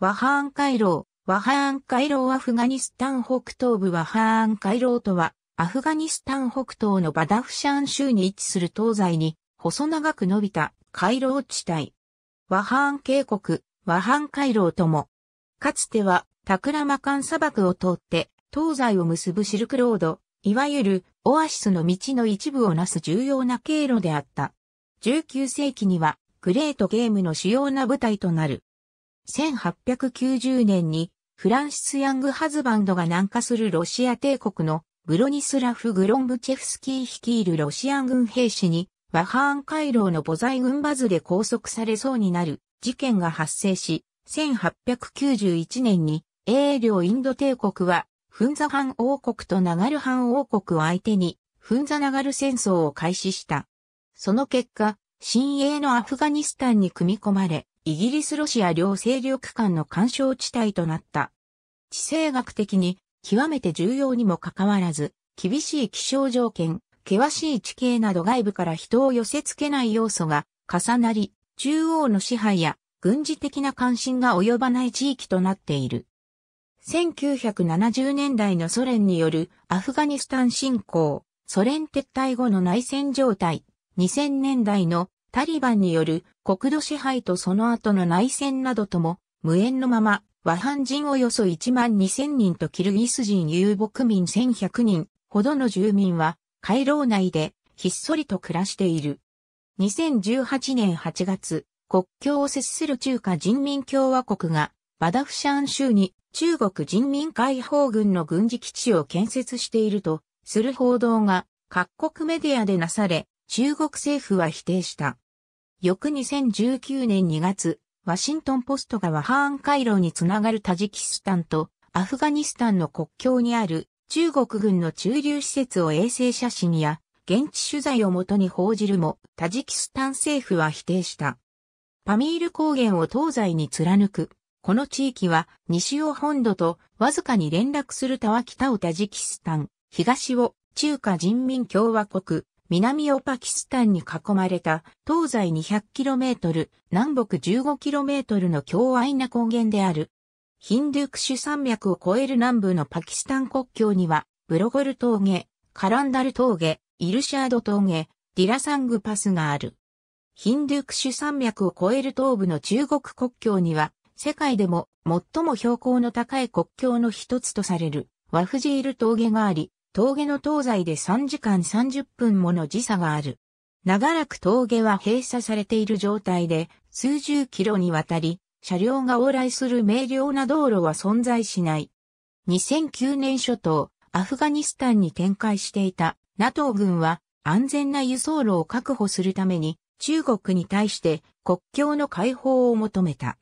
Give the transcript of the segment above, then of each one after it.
ワハーン回廊。ワハーン回廊アフガニスタン北東部ワハーン回廊とは、アフガニスタン北東のバダフシャン州に位置する東西に、細長く伸びた回廊地帯。ワハーン渓谷、ワハーン回廊とも。かつては、タクラマカン砂漠を通って、東西を結ぶシルクロード、いわゆるオアシスの道の一部をなす重要な経路であった。19世紀には、グレートゲームの主要な舞台となる。1890年にフランシス・ヤング・ハズバンドが南下するロシア帝国のブロニスラフ・グロンブチェフスキー率いるロシア軍兵士にワハーン回廊の母在軍バズで拘束されそうになる事件が発生し、1891年に英領インド帝国はフンザ藩王国とナガル藩王国を相手にフンザナガル戦争を開始した。その結果、新鋭のアフガニスタンに組み込まれ、イギリスロシア両勢力間の干渉地帯となった。地政学的に極めて重要にもかかわらず、厳しい気象条件、険しい地形など外部から人を寄せ付けない要素が重なり、中央の支配や軍事的な関心が及ばない地域となっている。1970年代のソ連によるアフガニスタン侵攻、ソ連撤退後の内戦状態、2000年代のタリバンによる国土支配とその後の内戦などとも無縁のまま、和藩人およそ1万2000人とキルギス人遊牧民1100人ほどの住民は、回廊内でひっそりと暮らしている。2018年8月、国境を接する中華人民共和国がバダフシャン州に中国人民解放軍の軍事基地を建設しているとする報道が各国メディアでなされ、中国政府は否定した。翌2019年2月、ワシントンポストがワハーン回廊につながるタジキスタンとアフガニスタンの国境にある中国軍の駐留施設を衛星写真や現地取材をもとに報じるもタジキスタン政府は否定した。パミール高原を東西に貫く。この地域は西を本土とわずかに連絡するたは北をタジキスタン、東を中華人民共和国、南をパキスタンに囲まれた東西 200km、南北 15km の強愛な高原である。ヒンドゥークシュ山脈を越える南部のパキスタン国境には、ブロゴル峠、カランダル峠、イルシャード峠、ディラサングパスがある。ヒンドゥークシュ山脈を越える東部の中国国境には、世界でも最も標高の高い国境の一つとされるワフジール峠があり、峠の東西で3時間30分もの時差がある。長らく峠は閉鎖されている状態で、数十キロにわたり、車両が往来する明瞭な道路は存在しない。2009年初頭、アフガニスタンに展開していた NATO 軍は安全な輸送路を確保するために中国に対して国境の解放を求めた。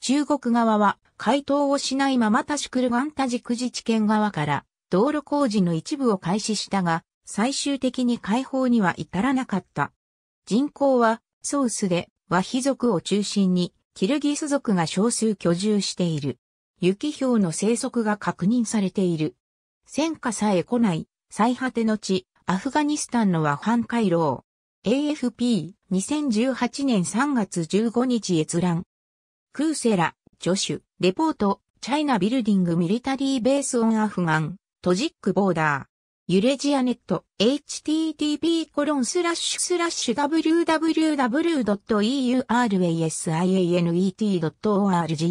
中国側は回答をしないままタシクルガンタジク自治権側から道路工事の一部を開始したが、最終的に解放には至らなかった。人口は、ソースで、和ヒ族を中心に、キルギス族が少数居住している。雪氷の生息が確認されている。戦火さえ来ない、最果ての地、アフガニスタンの和藩回廊。AFP、2018年3月15日閲覧。クーセラ、助手、レポート、チャイナビルディングミリタリーベースオンアフガン。トジックボーダー。ユレジアネット http コロンスラッシュスラッシュ www.eurasianet.org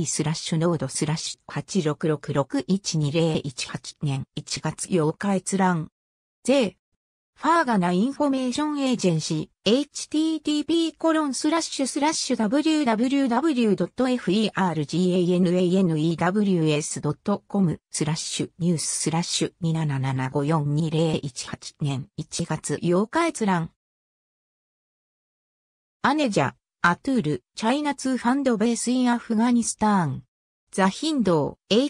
スラッシュノードスラッシュ86661201年1月8日閲覧。税。ファーガナインフォメーションエージェンシー。http://www.fergananews.com スラッシュニューススラッシュ277542018年1月8日閲覧アネジャ、アトゥール、チャイナツーファンドベースインアフガニスタン。ザヒンドー、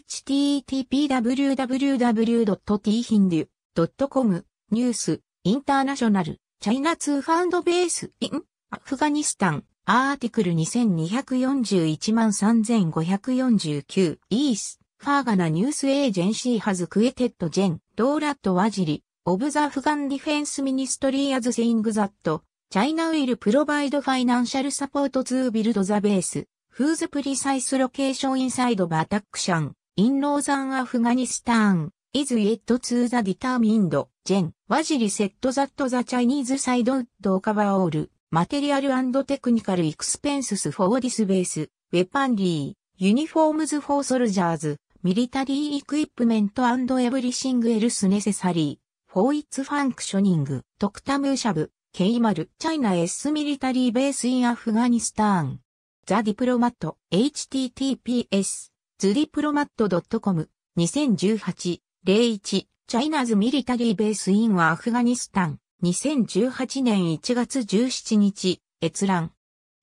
http://www.thindu.com ニュースインターナショナルチャイナツーファンドベースインアフガニスタンアーティクル2241万3549イースファーガナニュースエージェンシーハズクエテッドジェンドーラットワジリオブザフガンディフェンスミニストリーアズセイングザットチャイナウィルプロバイドファイナンシャルサポートツービルドザベースフーズプリサイスロケーションインサイドバタックシャンインローザンアフガニスタン is yet to the determined, gen, wajiri set that the Chinese side would cover all, material and technical expenses for this base, weaponry, uniforms for soldiers, military equipment and everything else necessary, for its functioning, トクタムーシャブ、ケイマル、チャイナ S ミリタリーベースインアフガニスタン。ザ・ディプロマット、https、ズディプロマット .com、2018 01、チャイナズ・ミリタリー・ベース・インはアフガニスタン、2018年1月17日、閲覧。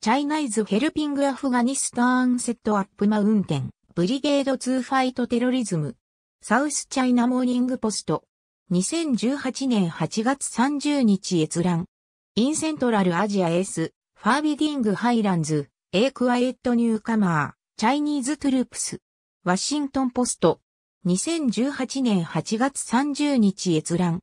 チャイナイズ・ヘルピング・アフガニスタン・セット・アップ・マウンテン、ブリゲード・ツー・ファイト・テロリズム。サウス・チャイナ・モーニング・ポスト。2018年8月30日閲覧。インセントラル・アジア・エース、ファービディング・ハイランズ、エイ・クワイエット・ニューカマー、チャイニーズ・トゥループス。ワシントン・ポスト。2018年8月30日閲覧。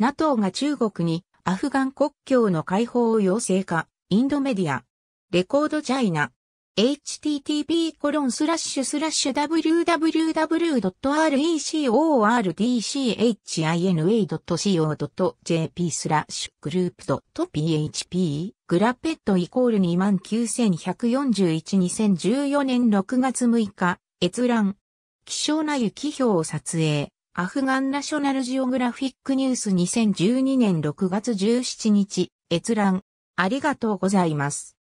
NATO が中国にアフガン国境の解放を要請か、インドメディア、レコードチャイナ、http コロンスラッシュスラッシュ www.recordchina.co.jp スラッシュグループ .php グラペットイコール29141 2014年6月6日閲覧希少な雪氷を撮影。アフガンナショナルジオグラフィックニュース2012年6月17日、閲覧。ありがとうございます。